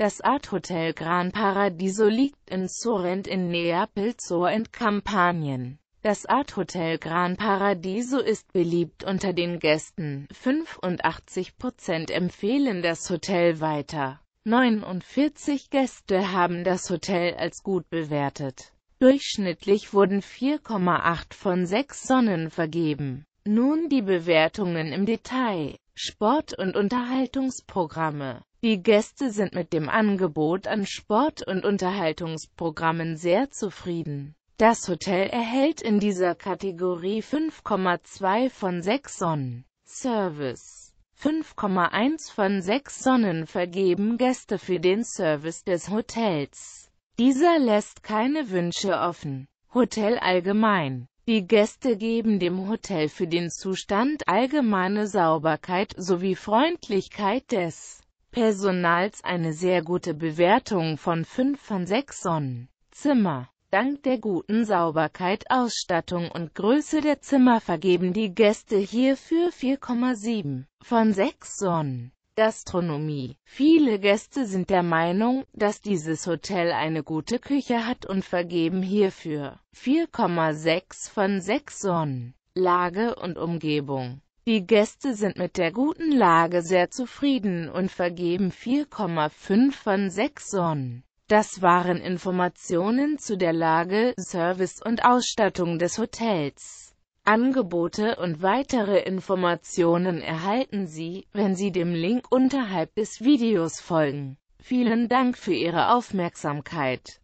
Das Art Hotel Gran Paradiso liegt in Sorrent in Neapel Sorrent Kampanien. Das Art Hotel Gran Paradiso ist beliebt unter den Gästen. 85% empfehlen das Hotel weiter. 49 Gäste haben das Hotel als gut bewertet. Durchschnittlich wurden 4,8 von 6 Sonnen vergeben. Nun die Bewertungen im Detail. Sport- und Unterhaltungsprogramme die Gäste sind mit dem Angebot an Sport- und Unterhaltungsprogrammen sehr zufrieden. Das Hotel erhält in dieser Kategorie 5,2 von 6 Sonnen. Service 5,1 von 6 Sonnen vergeben Gäste für den Service des Hotels. Dieser lässt keine Wünsche offen. Hotel allgemein die Gäste geben dem Hotel für den Zustand allgemeine Sauberkeit sowie Freundlichkeit des Personals eine sehr gute Bewertung von 5 von 6 Sonnen. Zimmer. Dank der guten Sauberkeit, Ausstattung und Größe der Zimmer vergeben die Gäste hierfür 4,7 von 6 Sonnen. Gastronomie. Viele Gäste sind der Meinung, dass dieses Hotel eine gute Küche hat und vergeben hierfür 4,6 von 6 Sonnen. Lage und Umgebung. Die Gäste sind mit der guten Lage sehr zufrieden und vergeben 4,5 von 6 Sonnen. Das waren Informationen zu der Lage, Service und Ausstattung des Hotels. Angebote und weitere Informationen erhalten Sie, wenn Sie dem Link unterhalb des Videos folgen. Vielen Dank für Ihre Aufmerksamkeit.